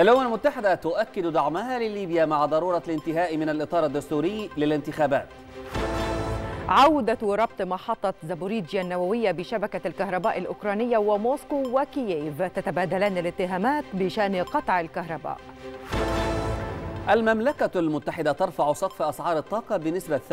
الأمم المتحدة تؤكد دعمها لليبيا مع ضرورة الانتهاء من الإطار الدستوري للانتخابات عودة ربط محطة زابوريجيا النووية بشبكة الكهرباء الأوكرانية وموسكو وكييف تتبادلان الاتهامات بشأن قطع الكهرباء المملكة المتحدة ترفع سقف أسعار الطاقة بنسبة 80%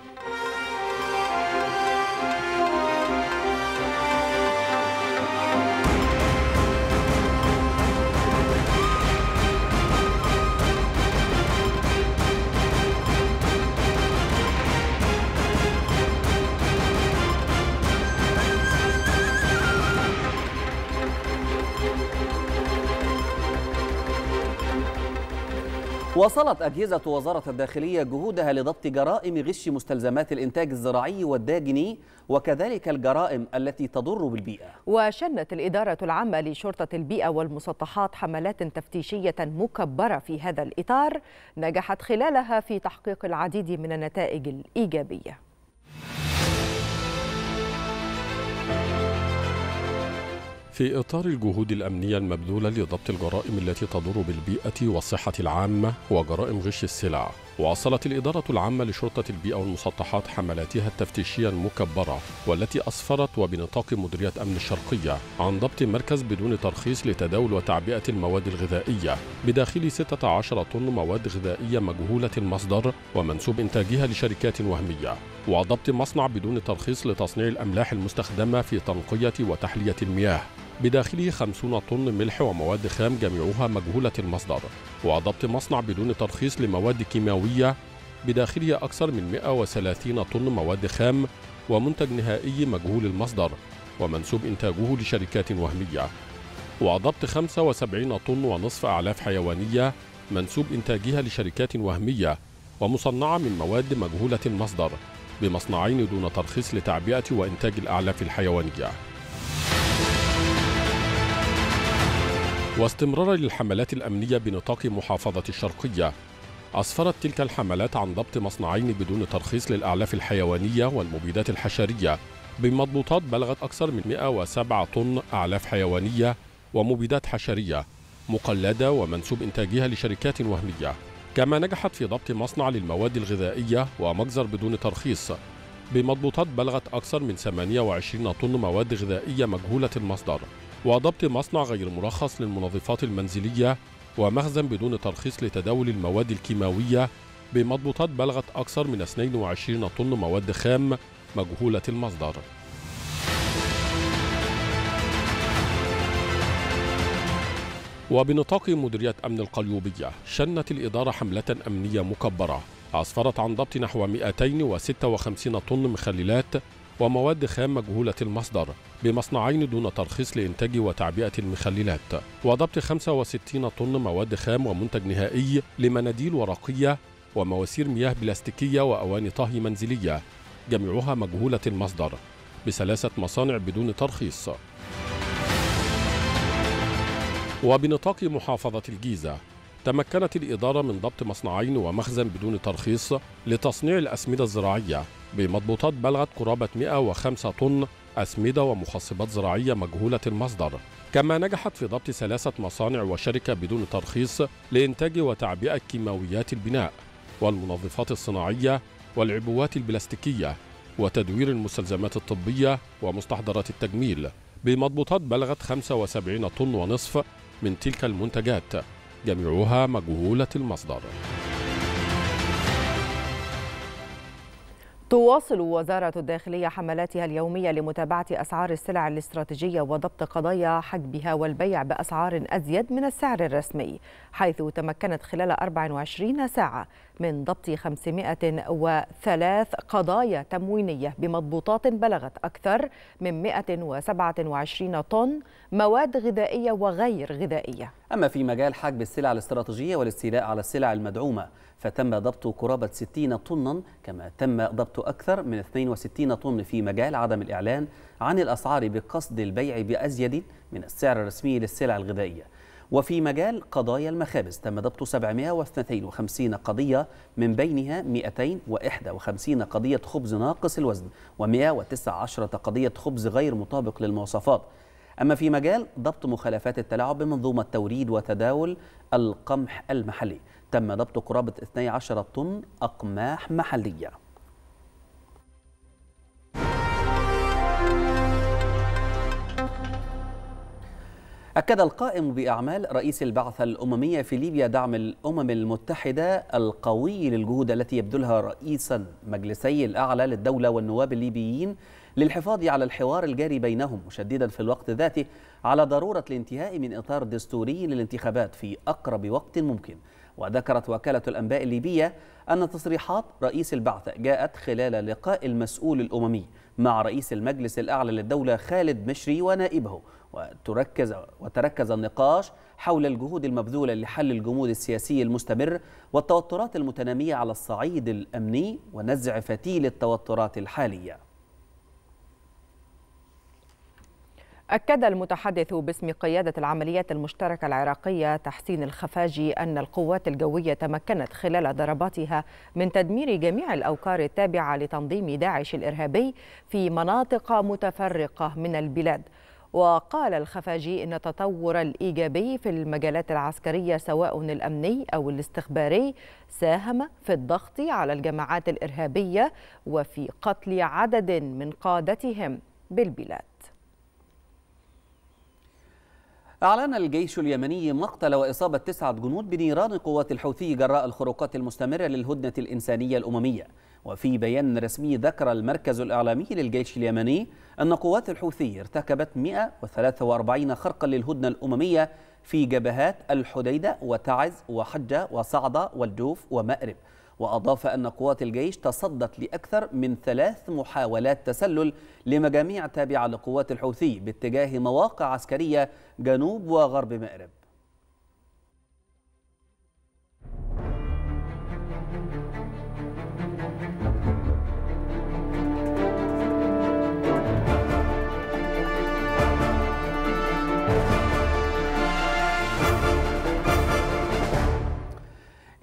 واصلت أجهزة وزارة الداخلية جهودها لضبط جرائم غش مستلزمات الإنتاج الزراعي والداجني وكذلك الجرائم التي تضر بالبيئة وشنت الإدارة العامة لشرطة البيئة والمسطحات حملات تفتيشية مكبرة في هذا الإطار نجحت خلالها في تحقيق العديد من النتائج الإيجابية في إطار الجهود الأمنية المبذولة لضبط الجرائم التي تضر بالبيئة والصحة العامة وجرائم غش السلع واصلت الإدارة العامة لشرطة البيئة والمسطحات حملاتها التفتيشية المكبرة والتي أسفرت وبنطاق مديرية أمن الشرقية عن ضبط مركز بدون ترخيص لتداول وتعبئة المواد الغذائية بداخل 16 طن مواد غذائية مجهولة المصدر ومنسوب إنتاجها لشركات وهمية وضبط مصنع بدون ترخيص لتصنيع الأملاح المستخدمة في تنقية وتحلية المياه بداخله 50 طن ملح ومواد خام جميعها مجهولة المصدر وضبط مصنع بدون ترخيص لمواد كيماوية بداخله أكثر من 130 طن مواد خام ومنتج نهائي مجهول المصدر ومنسوب إنتاجه لشركات وهمية وضبط 75 طن ونصف أعلاف حيوانية منسوب إنتاجها لشركات وهمية ومصنعة من مواد مجهولة المصدر بمصنعين دون ترخيص لتعبئة وإنتاج الأعلاف الحيوانية واستمرارا للحملات الأمنية بنطاق محافظة الشرقية أسفرت تلك الحملات عن ضبط مصنعين بدون ترخيص للأعلاف الحيوانية والمبيدات الحشرية بمضبوطات بلغت أكثر من 107 طن أعلاف حيوانية ومبيدات حشرية مقلدة ومنسوب إنتاجها لشركات وهمية كما نجحت في ضبط مصنع للمواد الغذائية ومجزر بدون ترخيص بمضبوطات بلغت أكثر من 28 طن مواد غذائية مجهولة المصدر وضبط مصنع غير مرخص للمنظفات المنزلية ومخزن بدون ترخيص لتداول المواد الكيماوية بمضبوطات بلغت أكثر من 22 طن مواد خام مجهولة المصدر وبنطاق مديرية أمن القليوبية شنت الإدارة حملة أمنية مكبرة أسفرت عن ضبط نحو 256 طن مخللات ومواد خام مجهولة المصدر بمصنعين دون ترخيص لإنتاج وتعبئة المخللات وضبط 65 طن مواد خام ومنتج نهائي لمناديل ورقية ومواسير مياه بلاستيكية وأواني طهي منزلية جميعها مجهولة المصدر بثلاثة مصانع بدون ترخيص وبنطاق محافظة الجيزة تمكنت الإدارة من ضبط مصنعين ومخزن بدون ترخيص لتصنيع الأسمدة الزراعية بمضبوطات بلغت قرابة 105 طن أسمدة ومخصبات زراعية مجهولة المصدر كما نجحت في ضبط ثلاثة مصانع وشركة بدون ترخيص لإنتاج وتعبئة كيماويات البناء والمنظفات الصناعية والعبوات البلاستيكية وتدوير المستلزمات الطبية ومستحضرات التجميل بمضبوطات بلغت 75 طن ونصف من تلك المنتجات جميعها مجهولة المصدر تواصل وزارة الداخلية حملاتها اليومية لمتابعة أسعار السلع الاستراتيجية وضبط قضايا حجبها والبيع بأسعار أزيد من السعر الرسمي حيث تمكنت خلال 24 ساعة من ضبط 503 قضايا تموينية بمضبوطات بلغت أكثر من 127 طن مواد غذائية وغير غذائية أما في مجال حجب السلع الاستراتيجية والاستيلاء على السلع المدعومة فتم ضبط قرابة 60 طنا كما تم ضبط أكثر من 62 طن في مجال عدم الإعلان عن الأسعار بقصد البيع بأزيد من السعر الرسمي للسلع الغذائية وفي مجال قضايا المخابز تم ضبط 752 قضية من بينها 251 قضية خبز ناقص الوزن و119 قضية خبز غير مطابق للمواصفات أما في مجال ضبط مخالفات التلاعب بمنظومة توريد وتداول القمح المحلي تم ضبط قرابة 12 طن أقماح محلية أكد القائم بأعمال رئيس البعثة الأممية في ليبيا دعم الأمم المتحدة القوي للجهود التي يبذلها رئيسا مجلسي الأعلى للدولة والنواب الليبيين للحفاظ على الحوار الجاري بينهم مشددا في الوقت ذاته على ضرورة الانتهاء من إطار دستوري للانتخابات في أقرب وقت ممكن وذكرت وكالة الأنباء الليبية أن تصريحات رئيس البعثة جاءت خلال لقاء المسؤول الأممي مع رئيس المجلس الأعلى للدولة خالد مشري ونائبه وتركز وتركز النقاش حول الجهود المبذولة لحل الجمود السياسي المستمر والتوترات المتنامية على الصعيد الأمني ونزع فتيل التوترات الحالية أكد المتحدث باسم قيادة العمليات المشتركة العراقية تحسين الخفاجي أن القوات الجوية تمكنت خلال ضرباتها من تدمير جميع الأوكار التابعة لتنظيم داعش الإرهابي في مناطق متفرقة من البلاد وقال الخفاجي إن التطور الإيجابي في المجالات العسكرية سواء الأمني أو الاستخباري ساهم في الضغط على الجماعات الإرهابية وفي قتل عدد من قادتهم بالبلاد أعلن الجيش اليمني مقتل وإصابة تسعة جنود بنيران قوات الحوثي جراء الخروقات المستمرة للهدنة الإنسانية الأممية وفي بيان رسمي ذكر المركز الإعلامي للجيش اليمني أن قوات الحوثي ارتكبت 143 خرقا للهدنة الأممية في جبهات الحديدة وتعز وحجة وصعدة والجوف ومأرب وأضاف أن قوات الجيش تصدت لأكثر من ثلاث محاولات تسلل لمجاميع تابعة لقوات الحوثي باتجاه مواقع عسكرية جنوب وغرب مأرب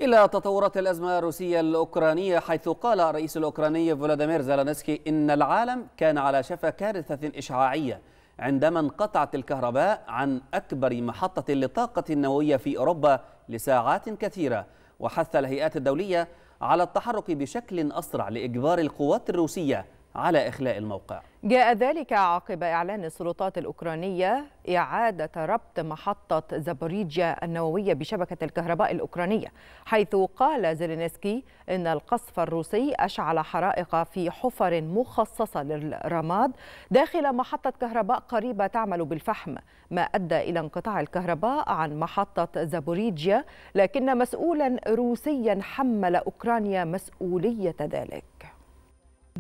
إلى تطورات الأزمة الروسية الأوكرانية حيث قال الرئيس الأوكراني فولاديمير زالانسكي إن العالم كان على شفا كارثة إشعاعية عندما انقطعت الكهرباء عن أكبر محطة للطاقة النووية في أوروبا لساعات كثيرة وحث الهيئات الدولية على التحرك بشكل أسرع لإجبار القوات الروسية على إخلاء الموقع جاء ذلك عقب إعلان السلطات الأوكرانية إعادة ربط محطة زابوريجيا النووية بشبكة الكهرباء الأوكرانية حيث قال زيلينسكي إن القصف الروسي أشعل حرائق في حفر مخصصة للرماد داخل محطة كهرباء قريبة تعمل بالفحم ما أدى إلى انقطاع الكهرباء عن محطة زابوريجيا لكن مسؤولا روسيا حمل أوكرانيا مسؤولية ذلك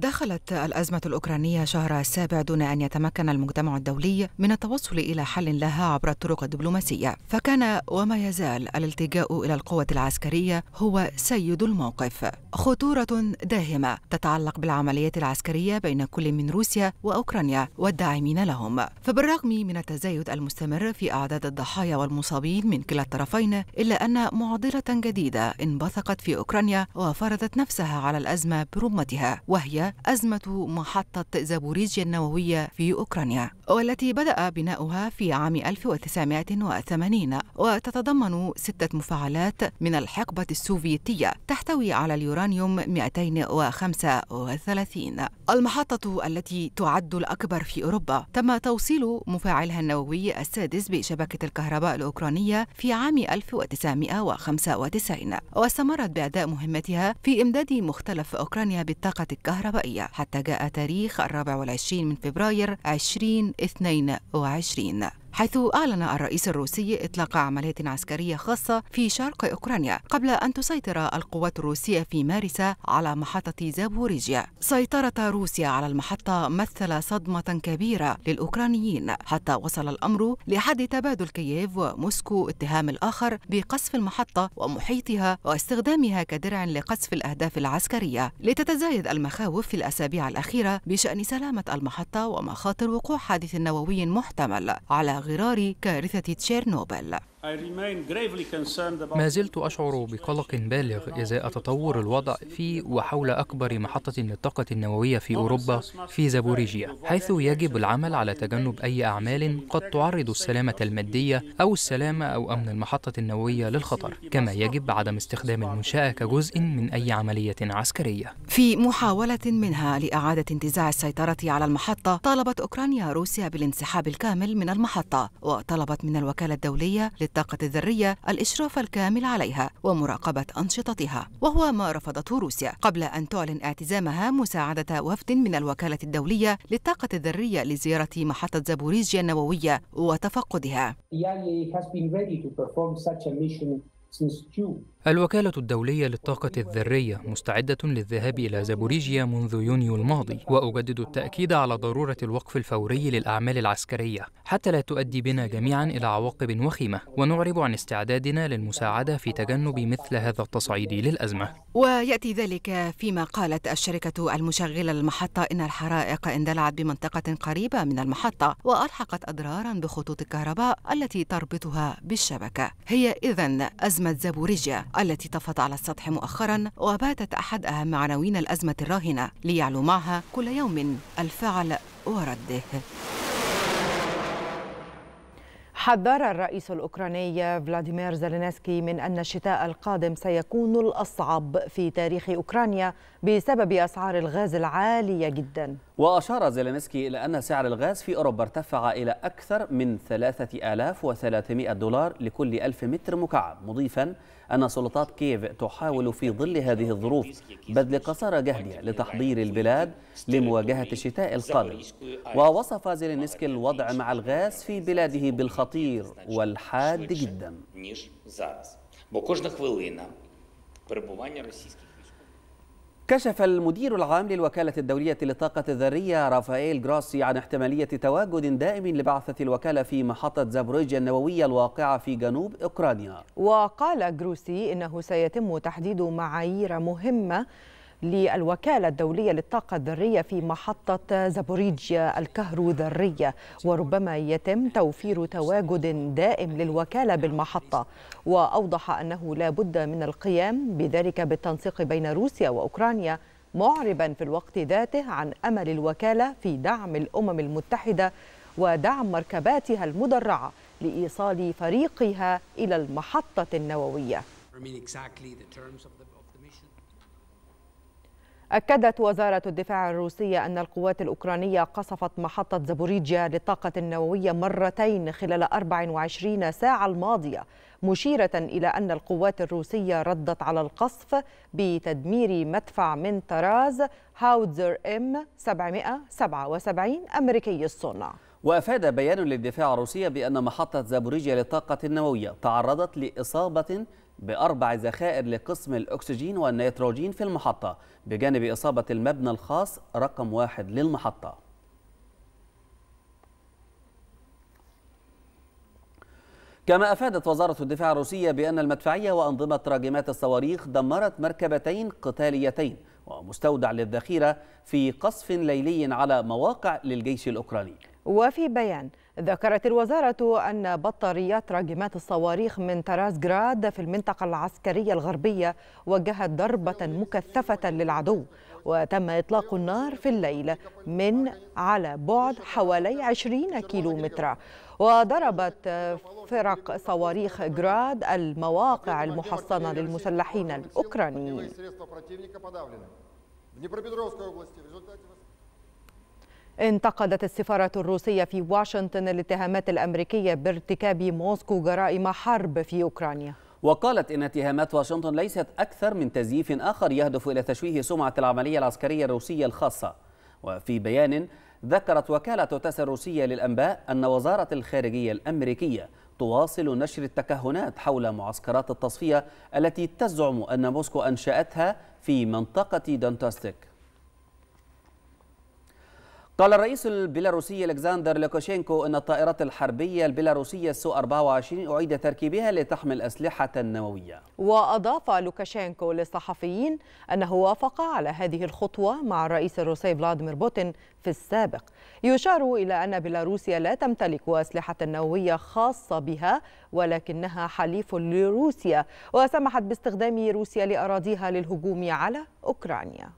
دخلت الأزمة الأوكرانية شهر السابع دون أن يتمكن المجتمع الدولي من التوصل إلى حل لها عبر الطرق الدبلوماسية فكان وما يزال الالتجاء إلى القوة العسكرية هو سيد الموقف خطورة داهمة تتعلق بالعمليات العسكرية بين كل من روسيا وأوكرانيا والداعمين لهم فبالرغم من التزايد المستمر في أعداد الضحايا والمصابين من كلا الطرفين إلا أن معضلة جديدة انبثقت في أوكرانيا وفرضت نفسها على الأزمة برمتها وهي أزمة محطة زابوريجيا النووية في أوكرانيا والتي بدأ بناؤها في عام 1980 وتتضمن ستة مفاعلات من الحقبة السوفيتية تحتوي على اليورانيوم 235 المحطة التي تعد الأكبر في أوروبا تم توصيل مفاعلها النووي السادس بشبكة الكهرباء الأوكرانية في عام 1995 واستمرت بأداء مهمتها في إمداد مختلف أوكرانيا بالطاقة الكهربائية حتى جاء تاريخ الرابع والعشرين من فبراير 20 2022 حيث أعلن الرئيس الروسي إطلاق عملية عسكرية خاصة في شرق أوكرانيا قبل أن تسيطر القوات الروسية في مارس على محطة زابوريجيا سيطرة روسيا على المحطة مثل صدمة كبيرة للأوكرانيين حتى وصل الأمر لحد تبادل كييف وموسكو اتهام الآخر بقصف المحطة ومحيطها واستخدامها كدرع لقصف الأهداف العسكرية لتتزايد المخاوف في الأسابيع الأخيرة بشأن سلامة المحطة ومخاطر وقوع حادث نووي محتمل على غرار كارثة تشيرنوبل ما زلت أشعر بقلق بالغ إزاء تطور الوضع في وحول أكبر محطة للطاقة النووية في أوروبا في زابوريجيا حيث يجب العمل على تجنب أي أعمال قد تعرض السلامة المادية أو السلامة أو أمن المحطة النووية للخطر كما يجب عدم استخدام المنشأة كجزء من أي عملية عسكرية في محاولة منها لإعادة انتزاع السيطرة على المحطة طالبت أوكرانيا روسيا بالانسحاب الكامل من المحطة وطلبت من الوكالة الدولية الطاقة الذرية الإشراف الكامل عليها ومراقبة أنشطتها وهو ما رفضته روسيا قبل أن تعلن اعتزامها مساعدة وفد من الوكالة الدولية للطاقة الذرية لزيارة محطة زابوريجيا النووية وتفقدها الوكالة الدولية للطاقة الذرية مستعدة للذهاب إلى زابوريجيا منذ يونيو الماضي وأجدد التأكيد على ضرورة الوقف الفوري للأعمال العسكرية حتى لا تؤدي بنا جميعا إلى عواقب وخيمة ونعرب عن استعدادنا للمساعدة في تجنب مثل هذا التصعيد للأزمة ويأتي ذلك فيما قالت الشركة المشغلة للمحطة إن الحرائق اندلعت بمنطقة قريبة من المحطة وألحقت أضرارا بخطوط الكهرباء التي تربطها بالشبكة هي إذن أزمة زابوريجيا التي طفت على السطح مؤخرا وباتت أحد أهم عناوين الأزمة الراهنة ليعلو معها كل يوم الفعل ورده حذر الرئيس الأوكراني فلاديمير زيلينسكي من أن الشتاء القادم سيكون الأصعب في تاريخ أوكرانيا بسبب أسعار الغاز العالية جدا وأشار زيلينسكي إلى أن سعر الغاز في أوروبا ارتفع إلى أكثر من 3300 دولار لكل ألف متر مكعب مضيفا أن سلطات كييف تحاول في ظل هذه الظروف بذل قصارى جهدها لتحضير البلاد لمواجهة الشتاء القادم ووصف زيلينسكي الوضع مع الغاز في بلاده بالخطير والحاد جدا كشف المدير العام للوكالة الدولية للطاقة الذرية رافائيل جراسي عن احتمالية تواجد دائم لبعثة الوكالة في محطة زابروجيا النووية الواقعة في جنوب أوكرانيا وقال جروسي إنه سيتم تحديد معايير مهمة للوكالة الدولية للطاقة الذرية في محطة زابوريجيا الكهرو ذرية وربما يتم توفير تواجد دائم للوكالة بالمحطة وأوضح أنه لا بد من القيام بذلك بالتنسيق بين روسيا وأوكرانيا معربا في الوقت ذاته عن أمل الوكالة في دعم الأمم المتحدة ودعم مركباتها المدرعة لإيصال فريقها إلى المحطة النووية أكدت وزارة الدفاع الروسية أن القوات الأوكرانية قصفت محطة زابوريجيا للطاقة النووية مرتين خلال 24 ساعة الماضية مشيرة إلى أن القوات الروسية ردت على القصف بتدمير مدفع من طراز هاوتزر إم 777 أمريكي الصنع وأفاد بيان للدفاع الروسي بأن محطة زابوريجيا للطاقة النووية تعرضت لإصابة بأربع ذخائر لقسم الأكسجين والنيتروجين في المحطة بجانب إصابة المبنى الخاص رقم واحد للمحطة كما أفادت وزارة الدفاع الروسية بأن المدفعية وأنظمة راجمات الصواريخ دمرت مركبتين قتاليتين ومستودع للذخيرة في قصف ليلي على مواقع للجيش الأوكراني وفي بيان ذكرت الوزارة أن بطاريات راجمات الصواريخ من طراز جراد في المنطقة العسكرية الغربية وجهت ضربة مكثفة للعدو وتم إطلاق النار في الليل من على بعد حوالي 20 كيلومترا وضربت فرق صواريخ جراد المواقع المحصنة للمسلحين الأوكرانيين انتقدت السفارة الروسية في واشنطن الاتهامات الأمريكية بارتكاب موسكو جرائم حرب في أوكرانيا وقالت إن اتهامات واشنطن ليست أكثر من تزييف آخر يهدف إلى تشويه سمعة العملية العسكرية الروسية الخاصة وفي بيان ذكرت وكالة تاس الروسية للأنباء أن وزارة الخارجية الأمريكية تواصل نشر التكهنات حول معسكرات التصفية التي تزعم أن موسكو أنشأتها في منطقة دونتاستيك قال الرئيس البيلاروسي الكسندر لوكاشينكو ان الطائرات الحربيه البيلاروسيه سو 24 اعيد تركيبها لتحمل اسلحه نوويه. واضاف لوكاشينكو للصحفيين انه وافق على هذه الخطوه مع الرئيس الروسي فلاديمير بوتين في السابق. يشار الى ان بيلاروسيا لا تمتلك اسلحه نوويه خاصه بها ولكنها حليف لروسيا وسمحت باستخدام روسيا لاراضيها للهجوم على اوكرانيا.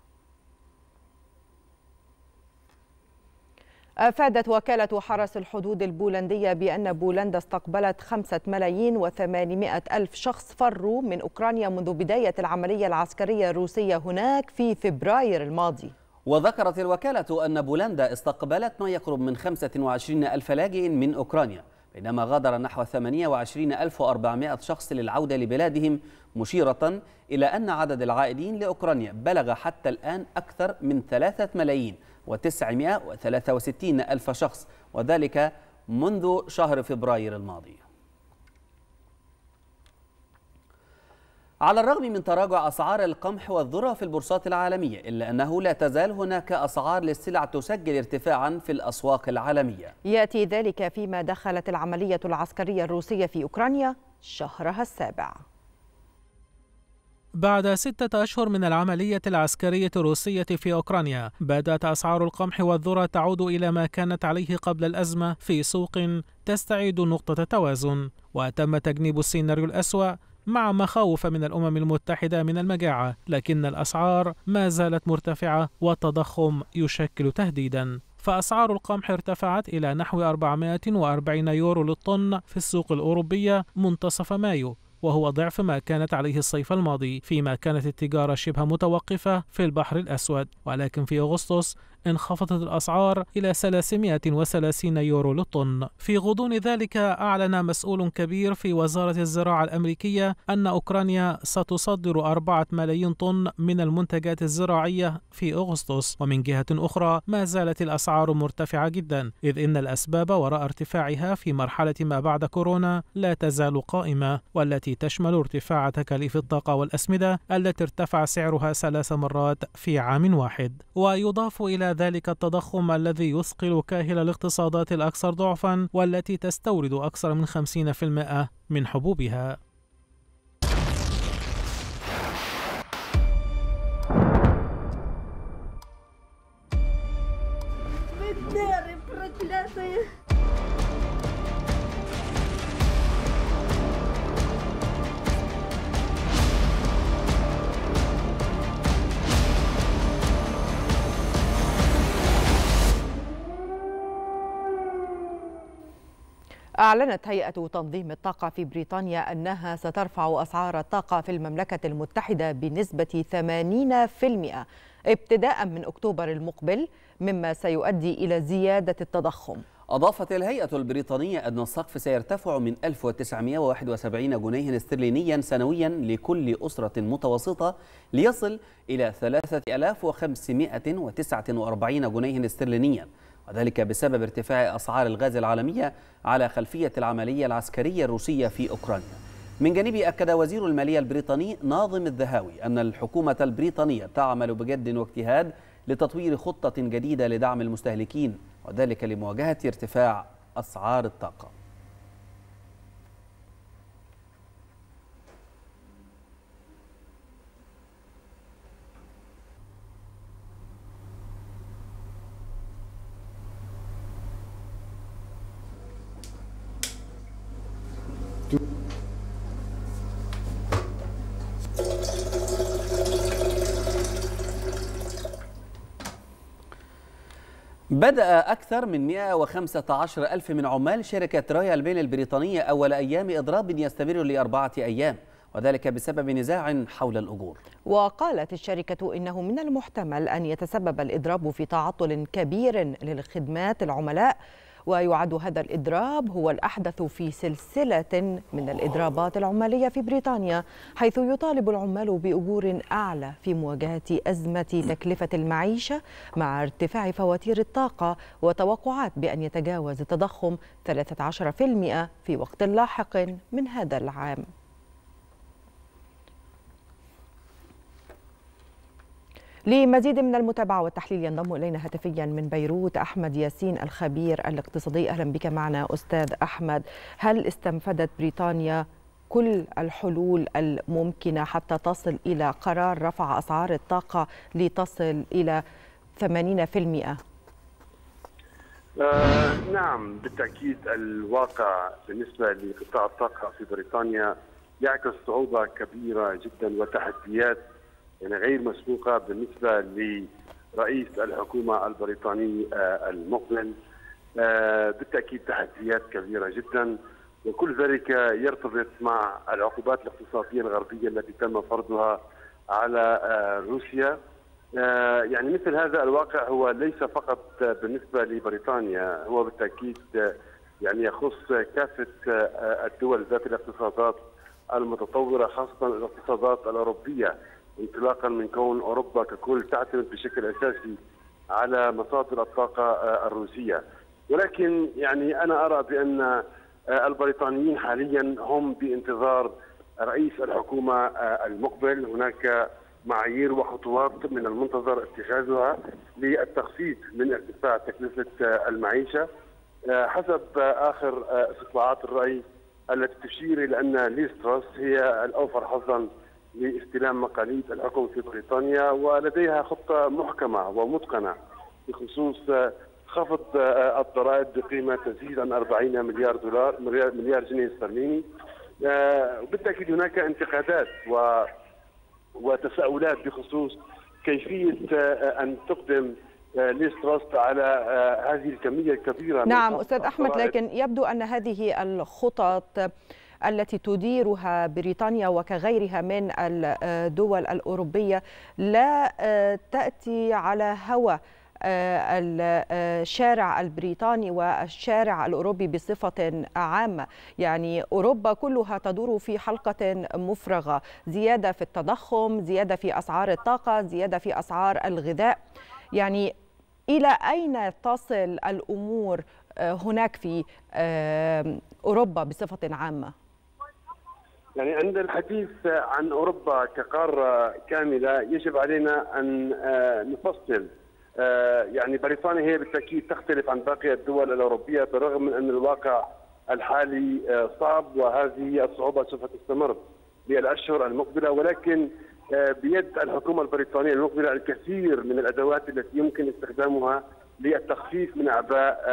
أفادت وكالة حرس الحدود البولندية بأن بولندا استقبلت خمسة ملايين وثمانمائة ألف شخص فروا من أوكرانيا منذ بداية العملية العسكرية الروسية هناك في فبراير الماضي وذكرت الوكالة أن بولندا استقبلت ما يقرب من 25 ألف لاجئ من أوكرانيا بينما غادر نحو 28400 شخص للعودة لبلادهم مشيرة إلى أن عدد العائدين لأوكرانيا بلغ حتى الآن أكثر من ثلاثة ملايين 963 ألف شخص وذلك منذ شهر فبراير الماضي على الرغم من تراجع أسعار القمح والذرة في البورصات العالمية إلا أنه لا تزال هناك أسعار للسلع تسجل ارتفاعا في الأسواق العالمية يأتي ذلك فيما دخلت العملية العسكرية الروسية في أوكرانيا شهرها السابع بعد ستة أشهر من العملية العسكرية الروسية في أوكرانيا بدأت أسعار القمح والذرة تعود إلى ما كانت عليه قبل الأزمة في سوق تستعيد نقطة توازن وتم تجنيب السيناريو الأسوأ مع مخاوف من الأمم المتحدة من المجاعة لكن الأسعار ما زالت مرتفعة والتضخم يشكل تهديداً فأسعار القمح ارتفعت إلى نحو 440 يورو للطن في السوق الأوروبية منتصف مايو وهو ضعف ما كانت عليه الصيف الماضي فيما كانت التجارة شبه متوقفة في البحر الأسود ولكن في أغسطس انخفضت الأسعار إلى 330 يورو للطن في غضون ذلك أعلن مسؤول كبير في وزارة الزراعة الأمريكية أن أوكرانيا ستصدر 4 ملايين طن من المنتجات الزراعية في أغسطس ومن جهة أخرى ما زالت الأسعار مرتفعة جدا إذ إن الأسباب وراء ارتفاعها في مرحلة ما بعد كورونا لا تزال قائمة والتي تشمل ارتفاع تكاليف الطاقة والأسمدة التي ارتفع سعرها ثلاث مرات في عام واحد ويضاف إلى ذلك التضخم الذي يثقل كاهل الاقتصادات الأكثر ضعفا والتي تستورد أكثر من 50% من حبوبها أعلنت هيئة تنظيم الطاقة في بريطانيا أنها سترفع أسعار الطاقة في المملكة المتحدة بنسبة 80% ابتداء من أكتوبر المقبل مما سيؤدي إلى زيادة التضخم أضافت الهيئة البريطانية أن السقف سيرتفع من 1971 جنيه استرلينيا سنويا لكل أسرة متوسطة ليصل إلى 3549 جنيه استرلينيا وذلك بسبب ارتفاع أسعار الغاز العالمية على خلفية العملية العسكرية الروسية في أوكرانيا من جانبه أكد وزير المالية البريطاني ناظم الذهاوي أن الحكومة البريطانية تعمل بجد واجتهاد لتطوير خطة جديدة لدعم المستهلكين وذلك لمواجهة ارتفاع أسعار الطاقة بدأ أكثر من 115 ألف من عمال شركة رويال بيل البريطانية أول أيام إضراب يستمر لأربعة أيام وذلك بسبب نزاع حول الأجور وقالت الشركة إنه من المحتمل أن يتسبب الإضراب في تعطل كبير للخدمات العملاء ويعد هذا الإضراب هو الأحدث في سلسلة من الإضرابات العمالية في بريطانيا حيث يطالب العمال بأجور أعلى في مواجهة أزمة تكلفة المعيشة مع ارتفاع فواتير الطاقة وتوقعات بأن يتجاوز التضخم 13% في وقت لاحق من هذا العام لمزيد من المتابعة والتحليل ينضم إلينا هاتفيا من بيروت أحمد ياسين الخبير الاقتصادي أهلا بك معنا أستاذ أحمد هل استنفدت بريطانيا كل الحلول الممكنة حتى تصل إلى قرار رفع أسعار الطاقة لتصل إلى 80% آه نعم بالتأكيد الواقع بالنسبة لقطاع الطاقة في بريطانيا يعكس صعوبة كبيرة جدا وتحديات يعني غير مسبوقه بالنسبه لرئيس الحكومه البريطاني آه، المقبل آه، بالتاكيد تحديات كبيره جدا وكل ذلك يرتبط مع العقوبات الاقتصاديه الغربيه التي تم فرضها على آه، روسيا يعني مثل هذا الواقع هو ليس فقط بالنسبه لبريطانيا هو بالتاكيد يعني يخص كافه الدول ذات الاقتصادات المتطوره خاصه الاقتصادات الاوروبيه انطلاقا من كون اوروبا ككل تعتمد بشكل اساسي على مصادر الطاقه آه، الروسيه ولكن يعني انا ارى بان آه، البريطانيين حاليا هم بانتظار رئيس الحكومه آه، المقبل هناك معايير وخطوات من المنتظر اتخاذها للتخفيض من ارتفاع تكلفه المعيشه حسب اخر استطلاعات الراي التي تشير الى ان ليستراس هي الاوفر حظا لاستلام مقاليد الحكم في بريطانيا ولديها خطة محكمة ومتقنة بخصوص خفض الضرائب بقيمة تزيد عن 40 مليار دولار مليار جنيه استرليني آه، وبالتاكيد هناك انتقادات و وتساؤلات بخصوص كيفية آه، أن تقدم آه، ليستراست على هذه الكمية الكبيرة نعم أستاذ أحمد لكن يبدو أن هذه الخطط التي تديرها بريطانيا وكغيرها من الدول الأوروبية لا آه، تأتي على هوى آه، آه، الشارع البريطاني والشارع الأوروبي بصفة عامة يعني أوروبا كلها تدور في حلقة مفرغة زيادة في التضخم زيادة في أسعار الطاقة زيادة في أسعار الغذاء يعني إلى أين تصل الأمور هناك في أوروبا بصفة عامة؟ يعني عند الحديث عن اوروبا كقاره كامله يجب علينا ان آه، نفصل آه، يعني بريطانيا هي بالتاكيد تختلف عن باقي الدول الاوروبيه بالرغم من ان الواقع الحالي آه، صعب وهذه الصعوبه سوف تستمر للاشهر المقبله ولكن بيد الحكومه البريطانيه المقبله الكثير من الادوات التي يمكن استخدامها للتخفيف من اعباء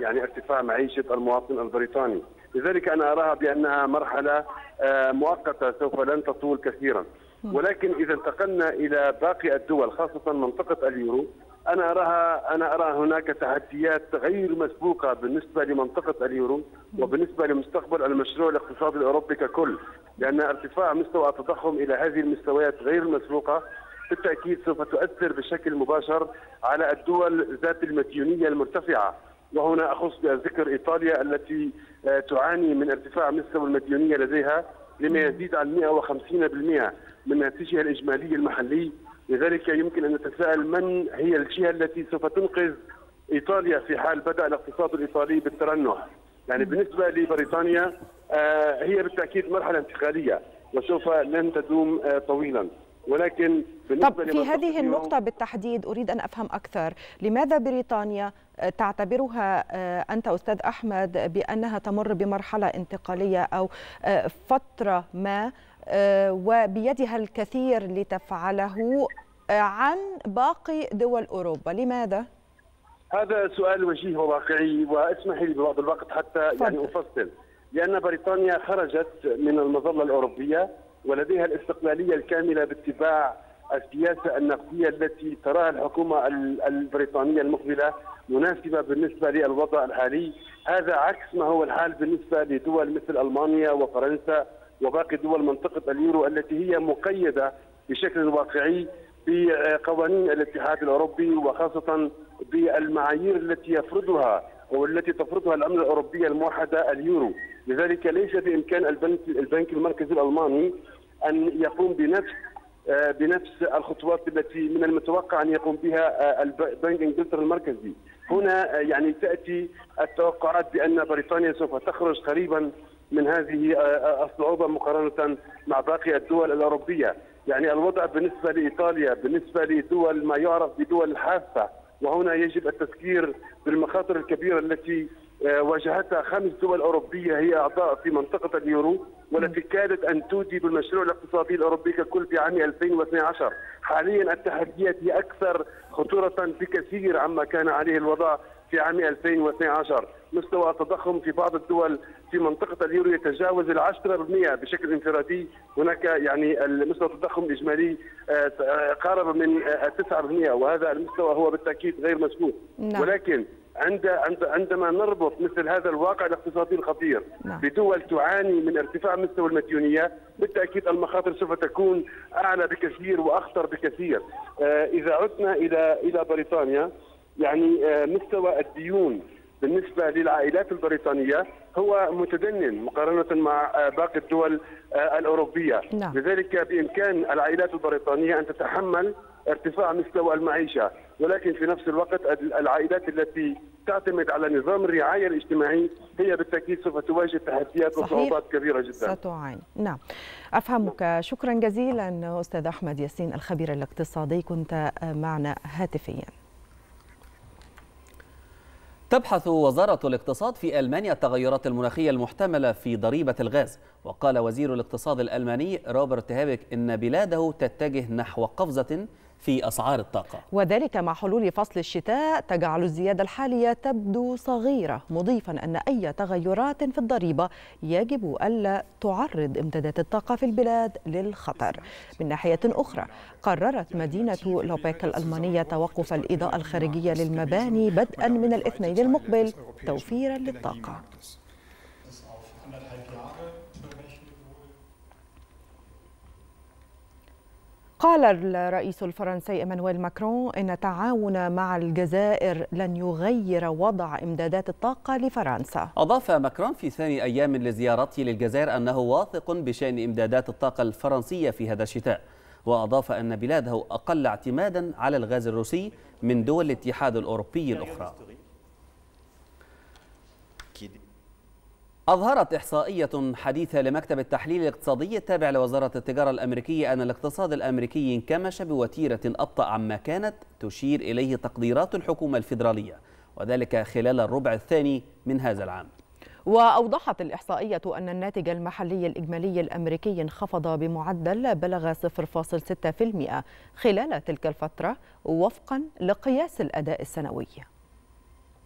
يعني ارتفاع معيشه المواطن البريطاني. لذلك أنا أراها بأنها مرحلة آه، مؤقتة سوف لن تطول كثيرا ولكن إذا انتقلنا إلى باقي الدول خاصة منطقة اليورو أنا أراها أنا أرى هناك تحديات غير مسبوقة بالنسبة لمنطقة اليورو وبالنسبة لمستقبل المشروع الاقتصادي الأوروبي ككل لأن ارتفاع مستوى التضخم إلى هذه المستويات غير المسبوقة بالتأكيد سوف تؤثر بشكل مباشر على الدول ذات المديونية المرتفعة وهنا اخص ذكر ايطاليا التي آه، تعاني من ارتفاع مستوى المديونيه لديها لما يزيد عن 150% من ناتجها الاجمالي المحلي لذلك يمكن ان نتساءل من هي الجهه التي سوف تنقذ ايطاليا في حال بدا الاقتصاد الايطالي بالترنح يعني بالنسبه لبريطانيا آه، هي بالتاكيد مرحله انتقاليه وسوف لن تدوم آه، طويلا ولكن طب في هذه النقطة بالتحديد أريد أن أفهم أكثر لماذا بريطانيا آه، تعتبرها آه، أنت أستاذ أحمد بأنها تمر بمرحلة انتقالية أو آه، فترة ما وبيدها الكثير لتفعله عن باقي دول أوروبا لماذا؟ هذا سؤال وجيه وواقعي واسمح لي ببعض الوقت حتى يعني أفصل لأن بريطانيا خرجت من المظلة الأوروبية ولديها الاستقلاليه الكامله باتباع السياسه النقديه التي تراها الحكومه البريطانيه المقبله مناسبه بالنسبه للوضع الحالي، هذا عكس ما هو الحال بالنسبه لدول مثل المانيا وفرنسا وباقي دول منطقه اليورو التي هي مقيده بشكل واقعي بقوانين الاتحاد الاوروبي وخاصه بالمعايير التي يفرضها والتي تفرضها العمله الاوروبيه الموحده اليورو لذلك ليس بامكان البنك البنك المركزي الالماني ان يقوم بنفس آه، بنفس الخطوات التي من المتوقع ان يقوم بها آه، البنك انجلترا المركزي هنا آه، يعني تاتي التوقعات بان بريطانيا سوف تخرج قريبا من هذه الصعوبه مقارنه مع باقي الدول الاوروبيه يعني الوضع بالنسبه لايطاليا بالنسبه لدول ما يعرف بدول الحافه وهنا يجب التذكير بالمخاطر الكبيرة التي آه، واجهتها خمس دول أوروبية هي أعضاء في منطقة اليورو والتي كادت أن تودي بالمشروع الاقتصادي الأوروبي ككل في عام 2012 حاليا التحديات هي أكثر خطورة بكثير عما كان عليه الوضع في عام 2012 مستوى التضخم في بعض الدول في منطقه اليورو يتجاوز ال 10% بشكل انفرادي هناك يعني مستوى التضخم الاجمالي آه، آه، قارب من 9% آه، وهذا المستوى هو بالتاكيد غير مسبوق نعم. ولكن عند عندما نربط مثل هذا الواقع الاقتصادي الخطير نعم. بدول تعاني من ارتفاع مستوى المديونيه بالتاكيد المخاطر سوف تكون اعلى بكثير واخطر بكثير اذا عدنا الى الى بريطانيا يعني مستوى الديون بالنسبه للعائلات البريطانيه هو متدنن مقارنة مع آه، باقي الدول آه، الأوروبية لا. نعم. لذلك بإمكان العائلات البريطانية أن تتحمل ارتفاع مستوى المعيشة ولكن في نفس الوقت العائلات التي تعتمد على نظام الرعاية الاجتماعي هي بالتأكيد سوف تواجه تحديات وصعوبات كبيرة جدا ستعاني نعم أفهمك شكرا جزيلا أستاذ أحمد ياسين الخبير الاقتصادي كنت آه، معنا هاتفيا تبحث وزارة الاقتصاد في ألمانيا التغيرات المناخية المحتملة في ضريبة الغاز وقال وزير الاقتصاد الألماني روبرت هابك إن بلاده تتجه نحو قفزة في أسعار الطاقة وذلك مع حلول فصل الشتاء تجعل الزيادة الحالية تبدو صغيرة مضيفا أن أي تغيرات في الضريبة يجب ألا تعرض إمدادات الطاقة في البلاد للخطر من ناحية أخرى قررت مدينة لوبيك الألمانية توقف الإضاءة الخارجية للمباني بدءا من الاثنين المقبل توفيرا للطاقة قال الرئيس الفرنسي ايمانويل ماكرون ان تعاون مع الجزائر لن يغير وضع امدادات الطاقه لفرنسا. اضاف ماكرون في ثاني ايام لزيارته للجزائر انه واثق بشان امدادات الطاقه الفرنسيه في هذا الشتاء. واضاف ان بلاده اقل اعتمادا على الغاز الروسي من دول الاتحاد الاوروبي الاخرى. أظهرت إحصائية حديثة لمكتب التحليل الاقتصادي التابع لوزارة التجارة الأمريكية أن الاقتصاد الأمريكي انكمش بوتيرة أبطأ عما كانت تشير إليه تقديرات الحكومة الفيدرالية وذلك خلال الربع الثاني من هذا العام وأوضحت الإحصائية أن الناتج المحلي الإجمالي الأمريكي انخفض بمعدل بلغ 0.6% خلال تلك الفترة وفقا لقياس الأداء السنوي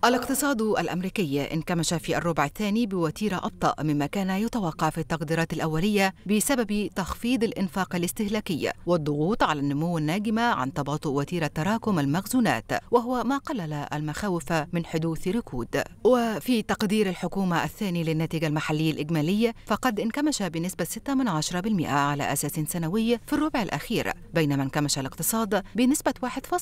الاقتصاد الأمريكي انكمش في الربع الثاني بوتيرة أبطأ مما كان يتوقع في التقديرات الأولية بسبب تخفيض الإنفاق الاستهلاكي والضغوط على النمو الناجمة عن تباطؤ وتيرة تراكم المخزونات وهو ما قلل المخاوف من حدوث ركود وفي تقدير الحكومة الثاني للناتج المحلي الإجمالي فقد انكمش بنسبة 6 على أساس سنوي في الربع الأخير بينما انكمش الاقتصاد بنسبة 1.6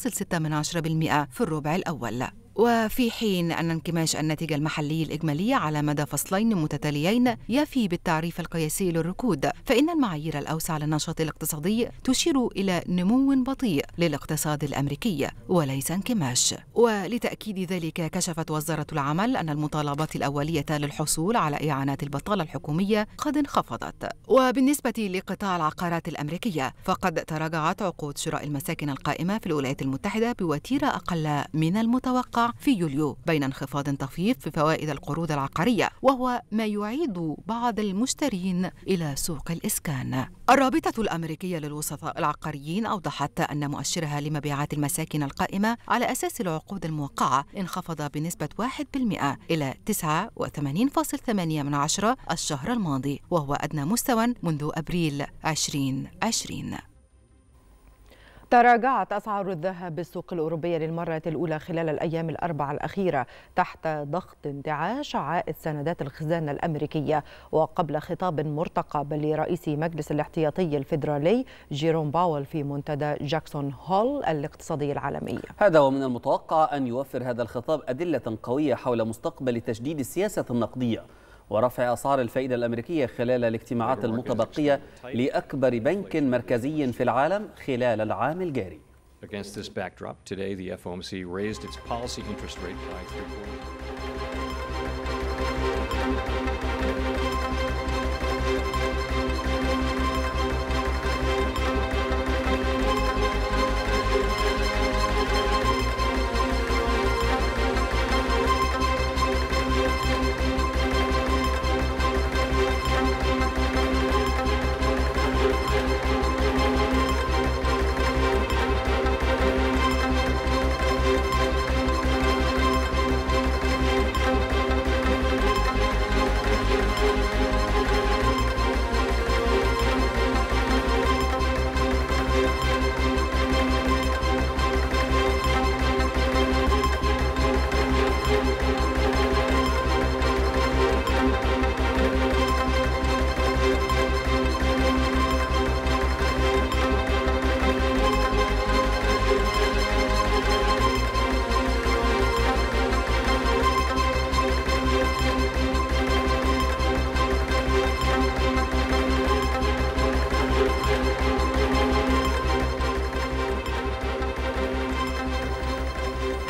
في الربع الأول وفي حين أن انكماش الناتج المحلي الإجمالي على مدى فصلين متتاليين يفي بالتعريف القياسي للركود فإن المعايير الأوسع للنشاط الاقتصادي تشير إلى نمو بطيء للاقتصاد الأمريكي وليس انكماش ولتأكيد ذلك كشفت وزارة العمل أن المطالبات الأولية للحصول على إعانات البطالة الحكومية قد انخفضت وبالنسبة لقطاع العقارات الأمريكية فقد تراجعت عقود شراء المساكن القائمة في الولايات المتحدة بوتيرة أقل من المتوقع في يوليو بين انخفاض طفيف في فوائد القروض العقارية وهو ما يعيد بعض المشترين إلى سوق الإسكان الرابطة الأمريكية للوسطاء العقاريين أوضحت أن مؤشرها لمبيعات المساكن القائمة على أساس العقود الموقعة انخفض بنسبة 1% إلى 89.8 الشهر الماضي وهو أدنى مستوى منذ أبريل 2020 تراجعت أسعار الذهب بالسوق الأوروبية للمرة الأولى خلال الأيام الأربعة الأخيرة تحت ضغط انتعاش عائد سندات الخزانة الأمريكية وقبل خطاب مرتقب لرئيس مجلس الاحتياطي الفيدرالي جيروم باول في منتدى جاكسون هول الاقتصادي العالمي هذا ومن المتوقع أن يوفر هذا الخطاب أدلة قوية حول مستقبل تجديد السياسة النقدية ورفع أسعار الفائدة الأمريكية خلال الاجتماعات المتبقية لأكبر بنك مركزي في العالم خلال العام الجاري. Against this backdrop, today the FOMC raised its policy interest rate by three quarters.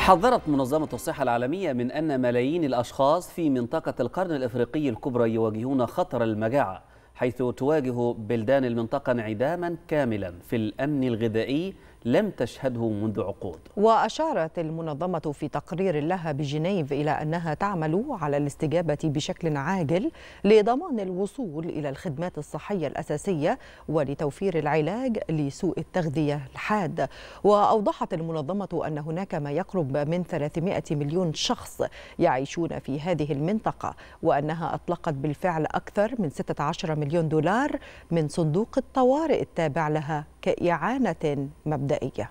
حذرت منظمة الصحة العالمية من أن ملايين الأشخاص في منطقة القرن الإفريقي الكبرى يواجهون خطر المجاعة حيث تواجه بلدان المنطقة انعداما كاملا في الأمن الغذائي لم تشهده منذ عقود وأشارت المنظمة في تقرير لها بجنيف إلى أنها تعمل على الاستجابة بشكل عاجل لضمان الوصول إلى الخدمات الصحية الأساسية ولتوفير العلاج لسوء التغذية الحاد وأوضحت المنظمة أن هناك ما يقرب من 300 مليون شخص يعيشون في هذه المنطقة وأنها أطلقت بالفعل أكثر من 16 مليون دولار من صندوق الطوارئ التابع لها كإعانة مبدئية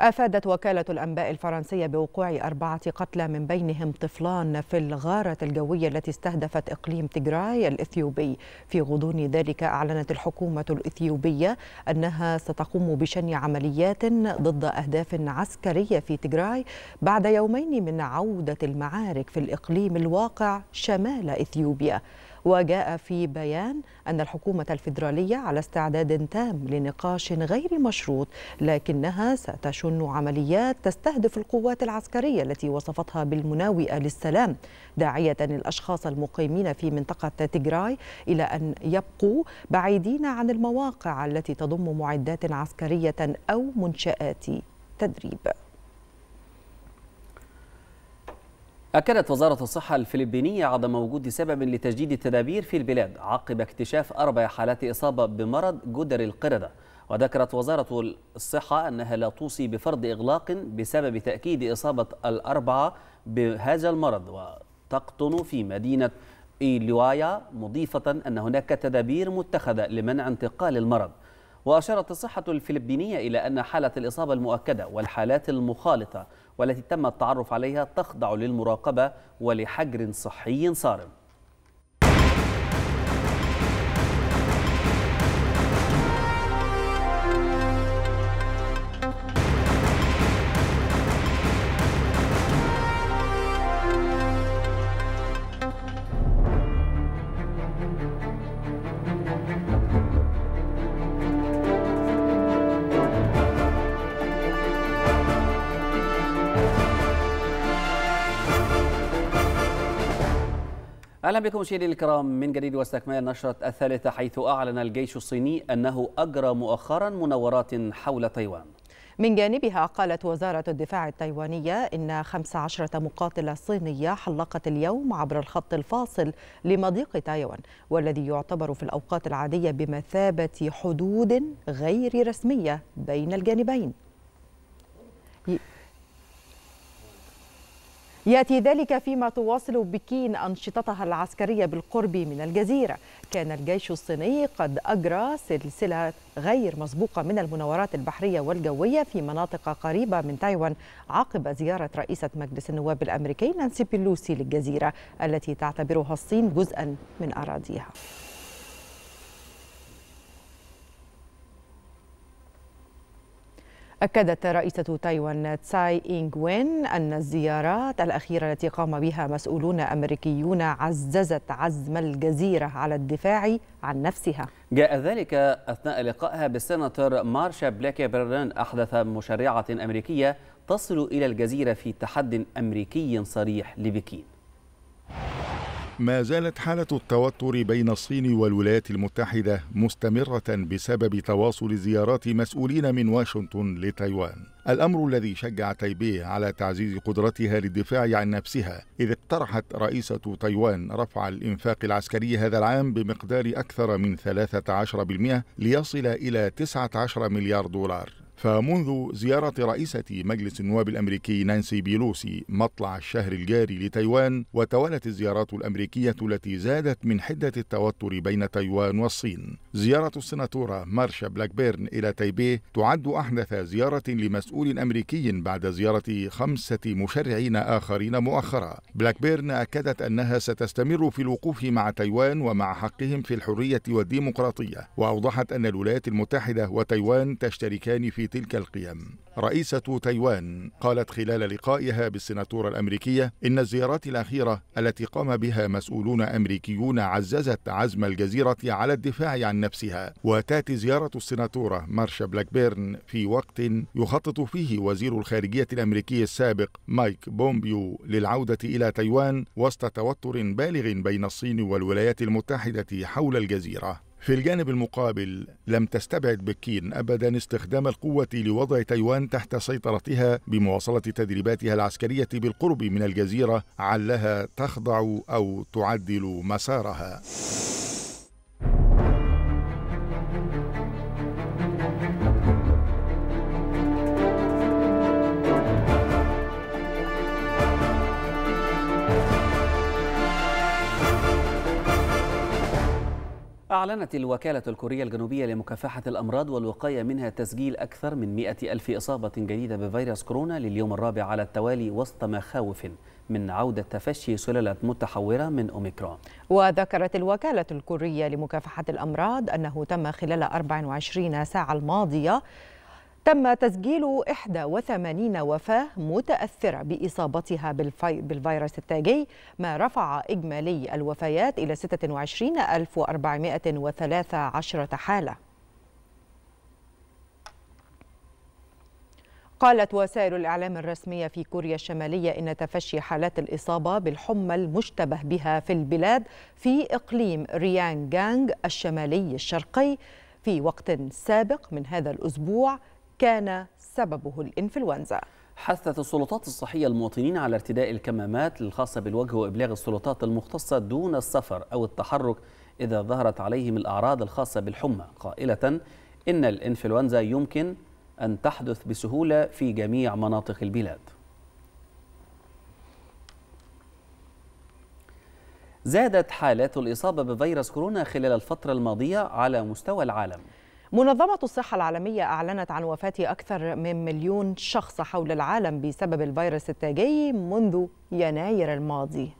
أفادت وكالة الأنباء الفرنسية بوقوع أربعة قتلى من بينهم طفلان في الغارة الجوية التي استهدفت إقليم تجراي الإثيوبي في غضون ذلك أعلنت الحكومة الإثيوبية أنها ستقوم بشن عمليات ضد أهداف عسكرية في تجراي بعد يومين من عودة المعارك في الإقليم الواقع شمال إثيوبيا وجاء في بيان أن الحكومة الفيدرالية على استعداد تام لنقاش غير مشروط لكنها ستشن عمليات تستهدف القوات العسكرية التي وصفتها بالمناوئة للسلام داعية الأشخاص المقيمين في منطقة تيجراي إلى أن يبقوا بعيدين عن المواقع التي تضم معدات عسكرية أو منشآت تدريب أكدت وزارة الصحة الفلبينية عدم وجود سبب لتجديد التدابير في البلاد عقب اكتشاف أربع حالات إصابة بمرض جدر القردة وذكرت وزارة الصحة أنها لا توصي بفرض إغلاق بسبب تأكيد إصابة الأربعة بهذا المرض وتقطن في مدينة إيلوايا مضيفة أن هناك تدابير متخذة لمنع انتقال المرض وأشارت الصحة الفلبينية إلى أن حالة الإصابة المؤكدة والحالات المخالطة والتي تم التعرف عليها تخضع للمراقبة ولحجر صحي صارم اهلا بكم مشاهدينا الكرام من جديد واستكمال نشره الثالثه حيث اعلن الجيش الصيني انه اجرى مؤخرا مناورات حول تايوان. من جانبها قالت وزاره الدفاع التايوانيه ان 15 مقاتله صينيه حلقت اليوم عبر الخط الفاصل لمضيق تايوان والذي يعتبر في الاوقات العاديه بمثابه حدود غير رسميه بين الجانبين. ياتي ذلك فيما تواصل بكين انشطتها العسكريه بالقرب من الجزيره كان الجيش الصيني قد اجرى سلسله غير مسبوقه من المناورات البحريه والجويه في مناطق قريبه من تايوان عقب زياره رئيسه مجلس النواب الامريكي نانسي بيلوسي للجزيره التي تعتبرها الصين جزءا من اراضيها أكدت رئيسة تايوان تساي إينغ وين أن الزيارات الأخيرة التي قام بها مسؤولون أمريكيون عززت عزم الجزيرة على الدفاع عن نفسها جاء ذلك أثناء لقائها بالسناتور مارشا بلاكي بيرن أحدث مشرعة أمريكية تصل إلى الجزيرة في تحد أمريكي صريح لبكين ما زالت حالة التوتر بين الصين والولايات المتحدة مستمرة بسبب تواصل زيارات مسؤولين من واشنطن لتايوان. الأمر الذي شجع تايبي على تعزيز قدرتها للدفاع عن نفسها، إذ اقترحت رئيسة تايوان رفع الإنفاق العسكري هذا العام بمقدار أكثر من 13% ليصل إلى 19 مليار دولار. فمنذ زيارة رئيسة مجلس النواب الأمريكي نانسي بيلوسي مطلع الشهر الجاري لتايوان وتوالت الزيارات الأمريكية التي زادت من حدة التوتر بين تايوان والصين زيارة السناتورة مارشا بلاك بيرن إلى تايبيه تعد أحدث زيارة لمسؤول أمريكي بعد زيارة خمسة مشرعين آخرين مؤخرا بلاك بيرن أكدت أنها ستستمر في الوقوف مع تايوان ومع حقهم في الحرية والديمقراطية وأوضحت أن الولايات المتحدة وتايوان تشتركان في تلك القيم رئيسة تايوان قالت خلال لقائها بالسناتورة الأمريكية إن الزيارات الأخيرة التي قام بها مسؤولون أمريكيون عززت عزم الجزيرة على الدفاع عن نفسها وتأتي زيارة السناتورة مارشا بلاكبيرن في وقت يخطط فيه وزير الخارجية الأمريكي السابق مايك بومبيو للعودة إلى تايوان وسط توتر بالغ بين الصين والولايات المتحدة حول الجزيرة في الجانب المقابل لم تستبعد بكين ابدا استخدام القوه لوضع تايوان تحت سيطرتها بمواصله تدريباتها العسكريه بالقرب من الجزيره علها تخضع او تعدل مسارها أعلنت الوكالة الكورية الجنوبية لمكافحة الأمراض والوقاية منها تسجيل أكثر من 100 ألف إصابة جديدة بفيروس كورونا لليوم الرابع على التوالي وسط مخاوف من عودة تفشي سلالة متحورة من أوميكرون وذكرت الوكالة الكورية لمكافحة الأمراض أنه تم خلال 24 ساعة الماضية تم تسجيل 81 وفاة متأثرة بإصابتها بالفيروس التاجي ما رفع إجمالي الوفيات إلى 26413 حالة قالت وسائل الإعلام الرسمية في كوريا الشمالية إن تفشي حالات الإصابة بالحمى المشتبه بها في البلاد في إقليم ريانغ الشمالي الشرقي في وقت سابق من هذا الأسبوع كان سببه الإنفلونزا حثت السلطات الصحية المواطنين على ارتداء الكمامات الخاصة بالوجه وإبلاغ السلطات المختصة دون السفر أو التحرك إذا ظهرت عليهم الأعراض الخاصة بالحمى قائلة إن الإنفلونزا يمكن أن تحدث بسهولة في جميع مناطق البلاد زادت حالات الإصابة بفيروس كورونا خلال الفترة الماضية على مستوى العالم منظمة الصحة العالمية أعلنت عن وفاة أكثر من مليون شخص حول العالم بسبب الفيروس التاجي منذ يناير الماضي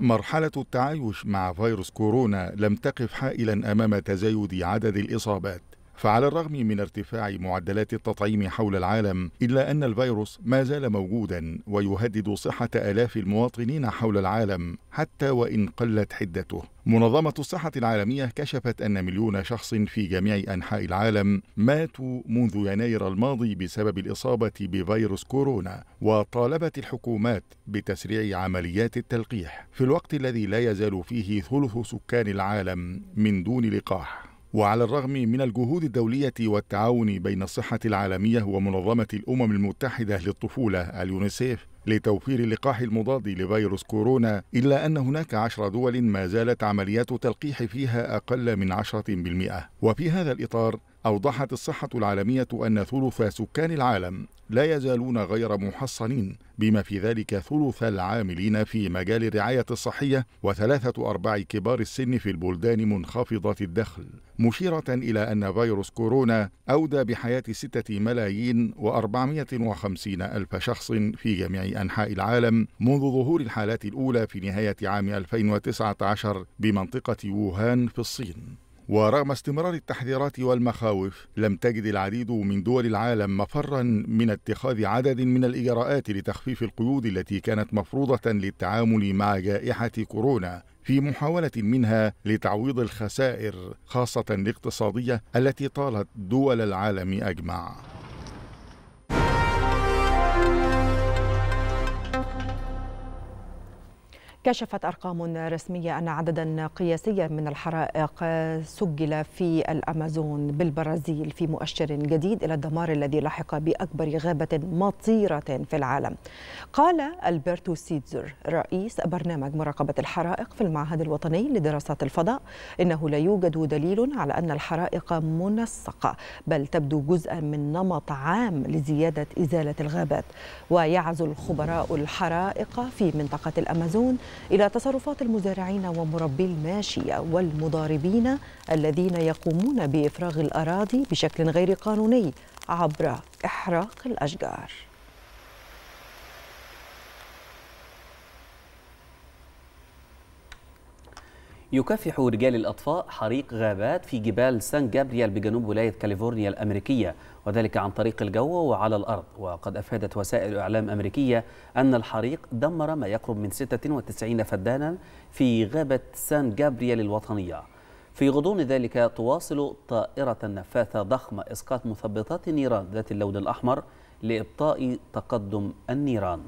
مرحلة التعايش مع فيروس كورونا لم تقف حائلا أمام تزايد عدد الإصابات فعلى الرغم من ارتفاع معدلات التطعيم حول العالم إلا أن الفيروس ما زال موجودا ويهدد صحة آلاف المواطنين حول العالم حتى وإن قلت حدته منظمة الصحة العالمية كشفت أن مليون شخص في جميع أنحاء العالم ماتوا منذ يناير الماضي بسبب الإصابة بفيروس كورونا وطالبت الحكومات بتسريع عمليات التلقيح في الوقت الذي لا يزال فيه ثلث سكان العالم من دون لقاح وعلى الرغم من الجهود الدولية والتعاون بين الصحة العالمية ومنظمة الأمم المتحدة للطفولة اليونيسيف لتوفير اللقاح المضاد لفيروس كورونا إلا أن هناك عشر دول ما زالت عمليات تلقيح فيها أقل من عشرة بالمئة وفي هذا الإطار أوضحت الصحة العالمية أن ثلث سكان العالم لا يزالون غير محصنين بما في ذلك ثلث العاملين في مجال الرعاية الصحية وثلاثة أرباع كبار السن في البلدان منخفضة الدخل مشيرة إلى أن فيروس كورونا أودى بحياة ستة ملايين وأربعمائة وخمسين ألف شخص في جميع أنحاء العالم منذ ظهور الحالات الأولى في نهاية عام 2019 بمنطقة ووهان في الصين ورغم استمرار التحذيرات والمخاوف لم تجد العديد من دول العالم مفرا من اتخاذ عدد من الاجراءات لتخفيف القيود التي كانت مفروضه للتعامل مع جائحه كورونا في محاوله منها لتعويض الخسائر خاصه الاقتصاديه التي طالت دول العالم اجمع كشفت أرقام رسمية أن عددا قياسيا من الحرائق سجل في الأمازون بالبرازيل في مؤشر جديد إلى الدمار الذي لحق بأكبر غابة مطيرة في العالم قال ألبرتو سيتزر رئيس برنامج مراقبة الحرائق في المعهد الوطني لدراسات الفضاء إنه لا يوجد دليل على أن الحرائق منسقة بل تبدو جزءا من نمط عام لزيادة إزالة الغابات ويعزو الخبراء الحرائق في منطقة الأمازون إلى تصرفات المزارعين ومربي الماشية والمضاربين الذين يقومون بإفراغ الأراضي بشكل غير قانوني عبر إحراق الأشجار يكافح رجال الأطفاء حريق غابات في جبال سان جابريال بجنوب ولاية كاليفورنيا الأمريكية وذلك عن طريق الجو وعلى الأرض وقد أفادت وسائل إعلام أمريكية أن الحريق دمر ما يقرب من 96 فدانا في غابة سان جابريال الوطنية في غضون ذلك تواصل طائرة نفاثة ضخمة إسقاط مثبطات النيران ذات اللون الأحمر لإبطاء تقدم النيران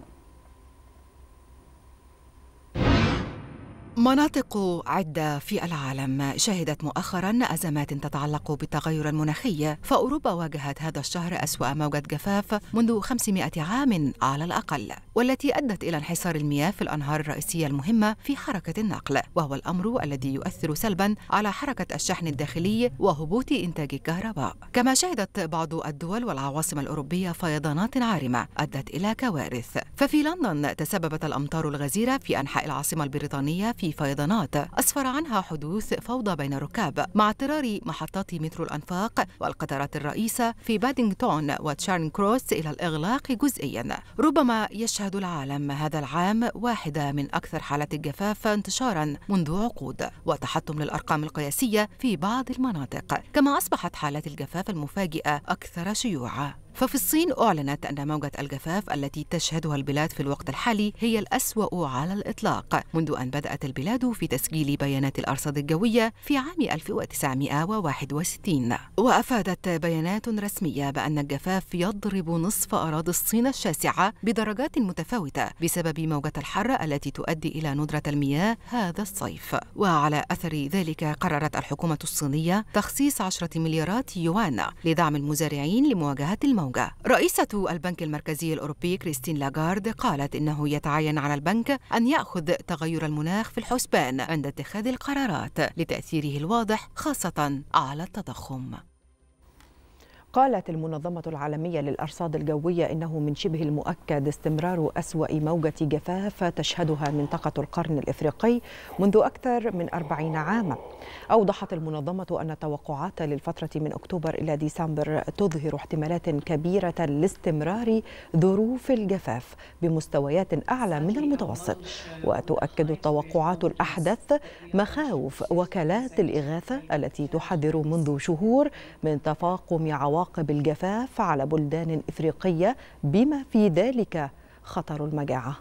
مناطق عدة في العالم شهدت مؤخرا أزمات تتعلق بالتغير المناخي فأوروبا واجهت هذا الشهر أسوأ موجة جفاف منذ 500 عام على الأقل والتي أدت إلى انحسار المياه في الأنهار الرئيسية المهمة في حركة النقل وهو الأمر الذي يؤثر سلبا على حركة الشحن الداخلي وهبوط إنتاج الكهرباء كما شهدت بعض الدول والعواصم الأوروبية فيضانات عارمة أدت إلى كوارث ففي لندن تسببت الأمطار الغزيرة في أنحاء العاصمة البريطانية في في فيضانات أسفر عنها حدوث فوضى بين الركاب مع اضطرار محطات مترو الأنفاق والقطارات الرئيسة في بادينغتون وتشارن كروس إلى الإغلاق جزئيا ربما يشهد العالم هذا العام واحدة من أكثر حالات الجفاف انتشارا منذ عقود وتحطم للأرقام القياسية في بعض المناطق كما أصبحت حالات الجفاف المفاجئة أكثر شيوعا ففي الصين أعلنت أن موجة الجفاف التي تشهدها البلاد في الوقت الحالي هي الأسوأ على الإطلاق منذ أن بدأت البلاد في تسجيل بيانات الأرصاد الجوية في عام 1961 وأفادت بيانات رسمية بأن الجفاف يضرب نصف أراضي الصين الشاسعة بدرجات متفاوتة بسبب موجة الحر التي تؤدي إلى ندرة المياه هذا الصيف وعلى أثر ذلك قررت الحكومة الصينية تخصيص 10 مليارات يوان لدعم المزارعين لمواجهة الموجة مونجا رئيسة البنك المركزي الأوروبي كريستين لاغارد قالت إنه يتعين على البنك أن يأخذ تغير المناخ في الحسبان عند اتخاذ القرارات لتأثيره الواضح خاصة على التضخم قالت المنظمة العالمية للأرصاد الجوية إنه من شبه المؤكد استمرار أسوأ موجة جفاف تشهدها منطقة القرن الإفريقي منذ أكثر من أربعين عاما أوضحت المنظمة أن التوقعات للفترة من أكتوبر إلى ديسمبر تظهر احتمالات كبيرة لاستمرار ظروف الجفاف بمستويات أعلى من المتوسط وتؤكد التوقعات الأحدث مخاوف وكالات الإغاثة التي تحذر منذ شهور من تفاقم عواقب عواقب الجفاف على بلدان إفريقية بما في ذلك خطر المجاعة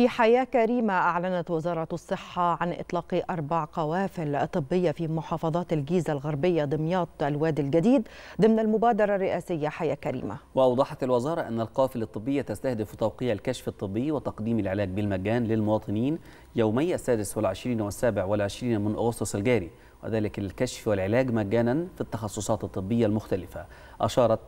في حياة كريمة أعلنت وزارة الصحة عن إطلاق أربع قوافل طبية في محافظات الجيزة الغربية دمياط الوادي الجديد ضمن المبادرة الرئاسية حياة كريمة وأوضحت الوزارة أن القوافل الطبية تستهدف توقيع الكشف الطبي وتقديم العلاج بالمجان للمواطنين يومي السادس والعشرين والسابع والعشرين من أغسطس الجاري وذلك للكشف والعلاج مجانا في التخصصات الطبية المختلفة أشارت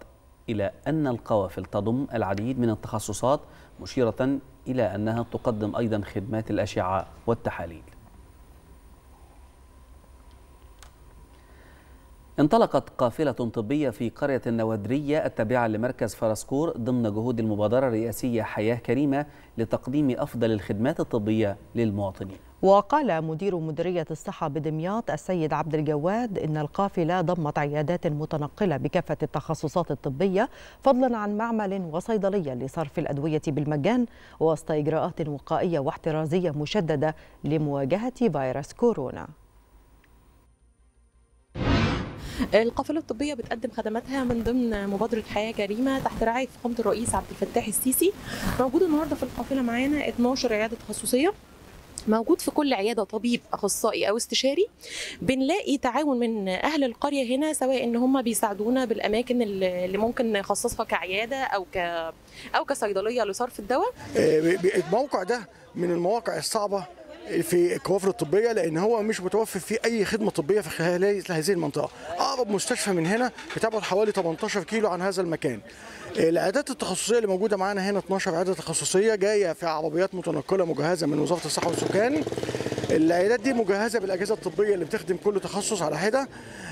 إلى أن القوافل تضم العديد من التخصصات مشيرة إلى أنها تقدم أيضا خدمات الأشعة والتحاليل انطلقت قافلة طبية في قرية النوادرية التابعة لمركز فرسكور ضمن جهود المبادرة الرئاسية حياة كريمة لتقديم أفضل الخدمات الطبية للمواطنين وقال مدير مديرية الصحة بدمياط السيد عبد الجواد إن القافلة ضمت عيادات متنقلة بكافة التخصصات الطبية فضلا عن معمل وصيدلية لصرف الأدوية بالمجان وسط إجراءات وقائية واحترازية مشددة لمواجهة فيروس كورونا القافله الطبيه بتقدم خدماتها من ضمن مبادره حياه كريمه تحت رعايه فخامه الرئيس عبد الفتاح السيسي موجود النهارده في القافله معانا 12 عياده تخصصيه موجود في كل عياده طبيب اخصائي او استشاري بنلاقي تعاون من اهل القريه هنا سواء ان هم بيساعدونا بالاماكن اللي ممكن نخصصها كعياده او ك او كصيدليه لصرف الدواء آه، الموقع ده من المواقع الصعبه في الكوافر الطبيه لان هو مش متوفر فيه اي خدمه طبيه في خلال هذه المنطقه اقرب مستشفى من هنا بتبعد حوالي 18 كيلو عن هذا المكان العيادات التخصصيه اللي موجوده معانا هنا 12 عياده تخصصيه جايه في عربيات متنقله مجهزه من وزاره الصحه والسكان العيادات دي مجهزه بالاجهزه الطبيه اللي بتخدم كل تخصص على حده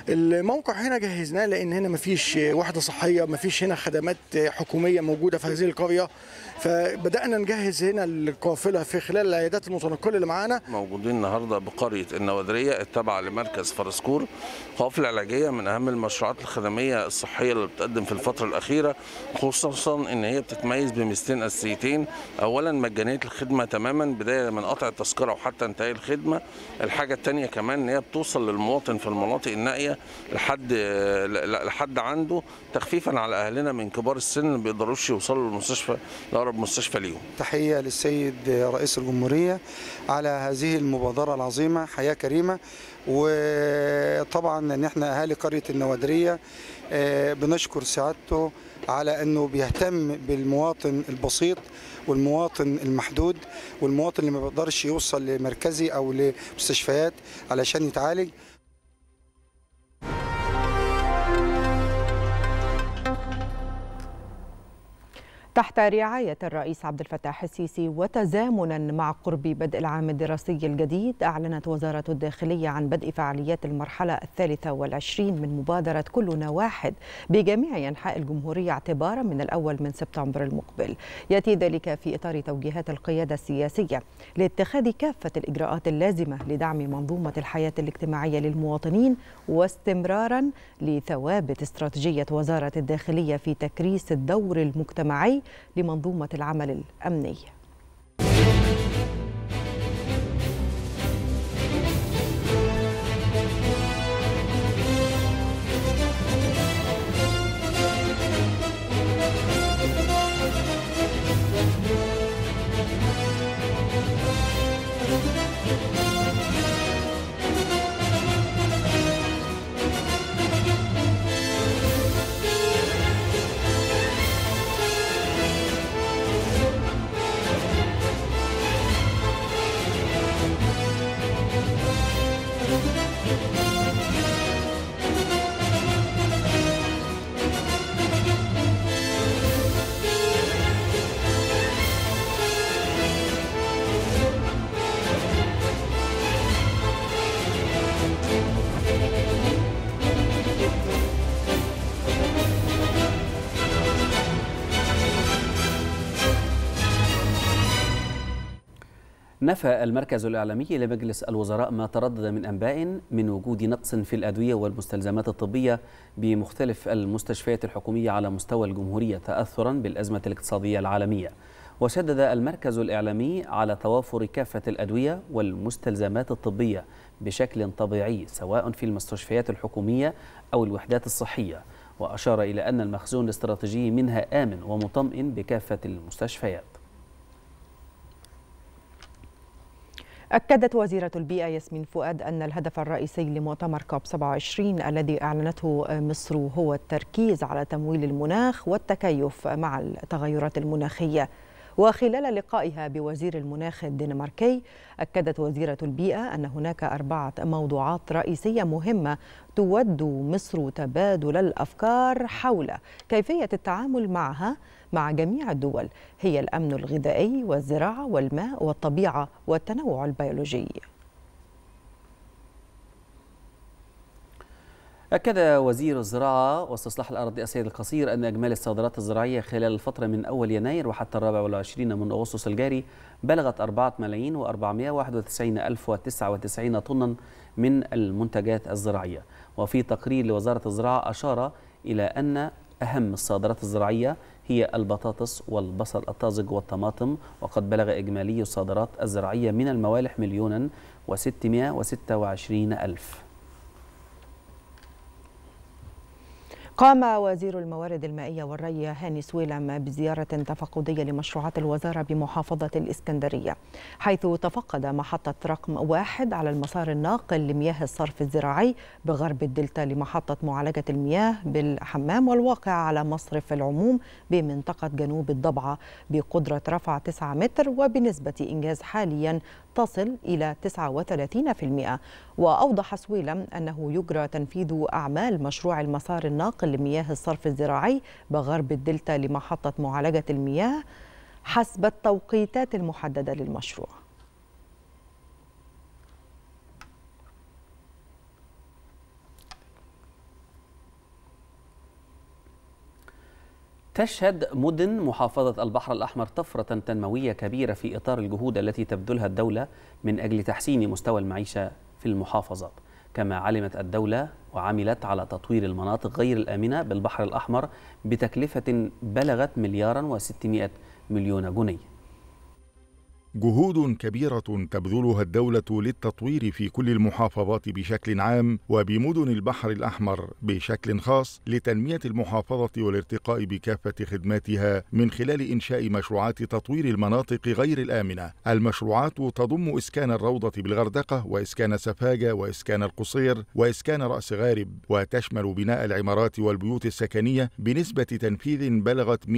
الموقع هنا جهزناه لان هنا مفيش وحده صحيه مفيش هنا خدمات حكوميه موجوده في هذه القريه فبدانا نجهز هنا القافله في خلال العيادات المتنقله اللي معانا موجودين النهارده بقريه النوادريه التابعه لمركز فرسكور قافله علاجيه من اهم المشروعات الخدميه الصحيه اللي بتقدم في الفتره الاخيره خصوصا ان هي بتتميز بميزتين اساسيتين اولا مجانيه الخدمه تماما بدايه من قطع التذكره وحتى انتهاء الخدمه الخدمه الحاجه الثانيه كمان ان هي بتوصل للمواطن في المناطق النائيه لحد لحد عنده تخفيفا على اهلنا من كبار السن ما بيقدروش يوصلوا للمستشفى لاقرب مستشفى ليهم تحيه للسيد رئيس الجمهوريه على هذه المبادره العظيمه حياه كريمه وطبعا ان احنا اهالي قريه النوادريه آه، بنشكر سعادته على انه بيهتم بالمواطن البسيط والمواطن المحدود والمواطن اللي ما بيقدرش يوصل لمركزي او لمستشفيات علشان يتعالج تحت رعاية الرئيس عبد الفتاح السيسي وتزامنا مع قرب بدء العام الدراسي الجديد أعلنت وزارة الداخلية عن بدء فعاليات المرحلة الثالثة والعشرين من مبادرة كلنا واحد بجميع أنحاء الجمهورية اعتبارا من الأول من سبتمبر المقبل يأتي ذلك في إطار توجيهات القيادة السياسية لاتخاذ كافة الإجراءات اللازمة لدعم منظومة الحياة الاجتماعية للمواطنين واستمرارا لثوابت استراتيجية وزارة الداخلية في تكريس الدور المجتمعي لمنظومة العمل الأمني نفى المركز الإعلامي لمجلس الوزراء ما تردد من أنباء من وجود نقص في الأدوية والمستلزمات الطبية بمختلف المستشفيات الحكومية على مستوى الجمهورية تأثرا بالأزمة الاقتصادية العالمية وشدد المركز الإعلامي على توافر كافة الأدوية والمستلزمات الطبية بشكل طبيعي سواء في المستشفيات الحكومية أو الوحدات الصحية وأشار إلى أن المخزون الاستراتيجي منها آمن ومطمئن بكافة المستشفيات أكدت وزيرة البيئة ياسمين فؤاد أن الهدف الرئيسي لمؤتمر كوب 27 الذي أعلنته مصر هو التركيز على تمويل المناخ والتكيف مع التغيرات المناخية وخلال لقائها بوزير المناخ الدنماركي أكدت وزيرة البيئة أن هناك أربعة موضوعات رئيسية مهمة تود مصر تبادل الأفكار حول كيفية التعامل معها مع جميع الدول هي الأمن الغذائي والزراعة والماء والطبيعة والتنوع البيولوجي أكد وزير الزراعة واستصلاح الأراضي السيد القصير أن إجمالي الصادرات الزراعية خلال الفترة من أول يناير وحتى الرابع والعشرين من أغسطس الجاري بلغت أربعة ملايين واحد وتسعين الف وتسعة وتسعين طنا من المنتجات الزراعية وفي تقرير لوزارة الزراعة أشار إلى أن أهم الصادرات الزراعية هي البطاطس والبصل الطازج والطماطم وقد بلغ إجمالي الصادرات الزراعية من الموالح مليونا وستمائة وستة وعشرين ألف قام وزير الموارد المائية والري هاني سويلم بزيارة تفقدية لمشروعات الوزارة بمحافظة الإسكندرية حيث تفقد محطة رقم واحد على المسار الناقل لمياه الصرف الزراعي بغرب الدلتا لمحطة معالجة المياه بالحمام والواقع على مصرف العموم بمنطقة جنوب الضبعة بقدرة رفع 9 متر وبنسبة إنجاز حاليا تصل إلى 39% وأوضح سويلم أنه يجرى تنفيذ أعمال مشروع المسار الناقل لمياه الصرف الزراعي بغرب الدلتا لمحطة معالجة المياه حسب التوقيتات المحددة للمشروع تشهد مدن محافظة البحر الأحمر طفرة تنموية كبيرة في إطار الجهود التي تبذلها الدولة من أجل تحسين مستوى المعيشة في المحافظات كما علمت الدولة وعملت على تطوير المناطق غير الآمنة بالبحر الأحمر بتكلفة بلغت مليارا وستمائة مليون جنيه جهود كبيرة تبذلها الدولة للتطوير في كل المحافظات بشكل عام وبمدن البحر الأحمر بشكل خاص لتنمية المحافظة والارتقاء بكافة خدماتها من خلال إنشاء مشروعات تطوير المناطق غير الآمنة. المشروعات تضم إسكان الروضة بالغردقة وإسكان سفاجة وإسكان القصير وإسكان رأس غارب وتشمل بناء العمارات والبيوت السكنية بنسبة تنفيذ بلغت 100%.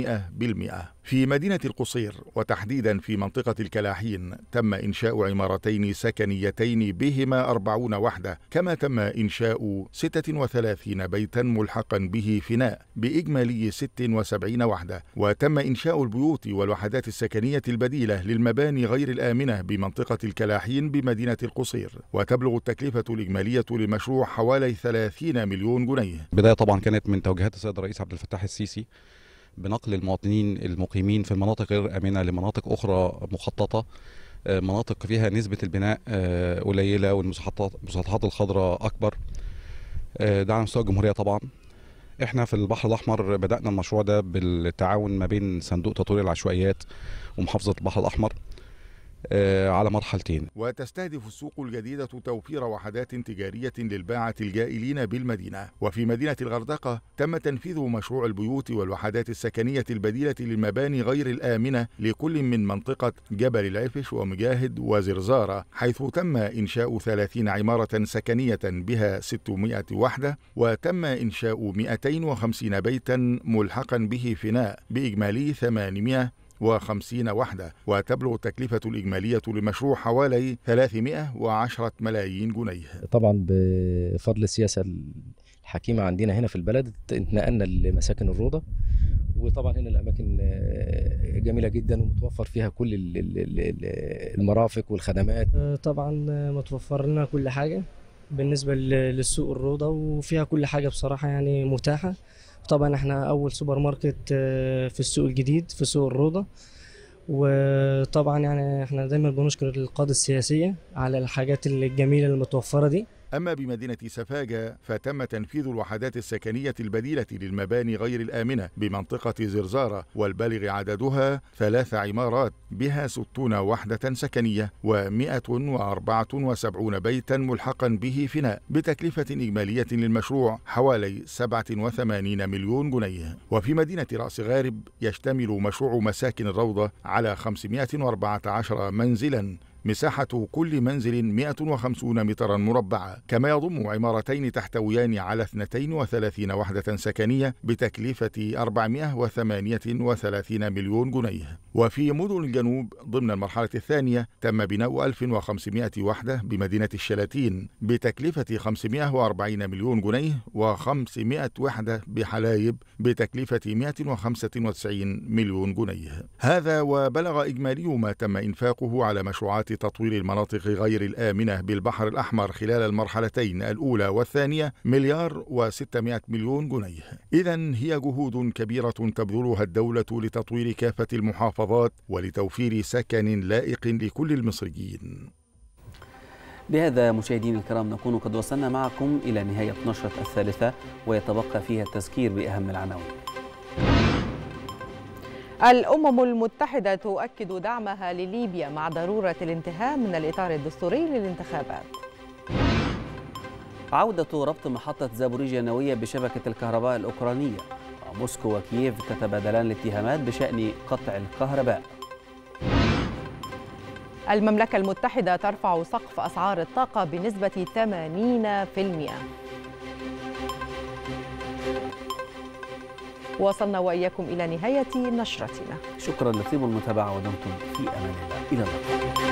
في مدينة القصير وتحديدا في منطقة الكلام الكلاحين تم إنشاء عمارتين سكنيتين بهما أربعون وحدة كما تم إنشاء 36 بيتا ملحقا به فناء بإجمالي 76 وحدة وتم إنشاء البيوت والوحدات السكنية البديلة للمباني غير الآمنة بمنطقة الكلاحين بمدينة القصير وتبلغ التكلفة الإجمالية للمشروع حوالي 30 مليون جنيه بداية طبعا كانت من توجيهات السيد الرئيس عبد الفتاح السيسي بنقل المواطنين المقيمين في المناطق غير امنه لمناطق اخرى مخططه آه، مناطق فيها نسبه البناء آه، قليله والمسطحات الخضراء اكبر ده آه، على مستوى الجمهوريه طبعا احنا في البحر الاحمر بدانا المشروع ده بالتعاون ما بين صندوق تطوير العشوائيات ومحافظه البحر الاحمر آه، على مرحلتين وتستهدف السوق الجديدة توفير وحدات تجارية للباعة الجائلين بالمدينة وفي مدينة الغردقة تم تنفيذ مشروع البيوت والوحدات السكنية البديلة للمباني غير الآمنة لكل من منطقة جبل العفش ومجاهد وزرزارة حيث تم إنشاء 30 عمارة سكنية بها 600 وحدة وتم إنشاء 250 بيتا ملحقا به فناء بإجمالي 800 وخمسين وحدة وتبلغ التكلفة الإجمالية للمشروع حوالي 310 ملايين جنيه طبعا بفضل السياسة الحكيمة عندنا هنا في البلد اتنقلنا لمساكن الروضة وطبعا هنا الاماكن جميله جدا ومتوفر فيها كل المرافق والخدمات طبعا متوفر لنا كل حاجه بالنسبه للسوق الروضه وفيها كل حاجه بصراحه يعني متاحه طبعا احنا اول سوبر ماركت آه، في السوق الجديد في سوق الروضه وطبعا يعني احنا دايما بنشكر القاده السياسيه على الحاجات الجميله المتوفره دي أما بمدينة سفاجة فتم تنفيذ الوحدات السكنية البديلة للمباني غير الآمنة بمنطقة زرزارة والبالغ عددها ثلاث عمارات بها 60 وحدة سكنية و174 بيتا ملحقا به فناء بتكلفة إجمالية للمشروع حوالي 87 مليون جنيه وفي مدينة رأس غارب يشتمل مشروع مساكن الروضة على 514 منزلا مساحة كل منزل 150 مترا مربعا كما يضم عمارتين تحتويان على 32 وحدة سكنية بتكلفة 438 مليون جنيه وفي مدن الجنوب ضمن المرحلة الثانية تم بناء 1500 وحدة بمدينة الشلاتين بتكلفة 540 مليون جنيه و500 وحدة بحلايب بتكلفة 195 مليون جنيه هذا وبلغ إجمالي ما تم إنفاقه على مشروعات تطوير المناطق غير الآمنة بالبحر الأحمر خلال المرحلتين الأولى والثانية مليار و600 مليون جنيه إذا هي جهود كبيرة تبذلها الدولة لتطوير كافة المحافظات ولتوفير سكن لائق لكل المصريين بهذا مشاهدينا الكرام نكون قد وصلنا معكم إلى نهاية نشرة الثالثة ويتبقى فيها التذكير بأهم العناوين الأمم المتحدة تؤكد دعمها لليبيا مع ضرورة الانتهاء من الإطار الدستوري للانتخابات عودة ربط محطة زابوريجيا النووية بشبكة الكهرباء الأوكرانية موسكو وكييف تتبادلان الاتهامات بشأن قطع الكهرباء المملكة المتحدة ترفع سقف أسعار الطاقة بنسبة 80% وصلنا وإياكم إلى نهاية نشرتنا شكرا لطيب المتابعة ودمتم في أمان الله إلى اللقاء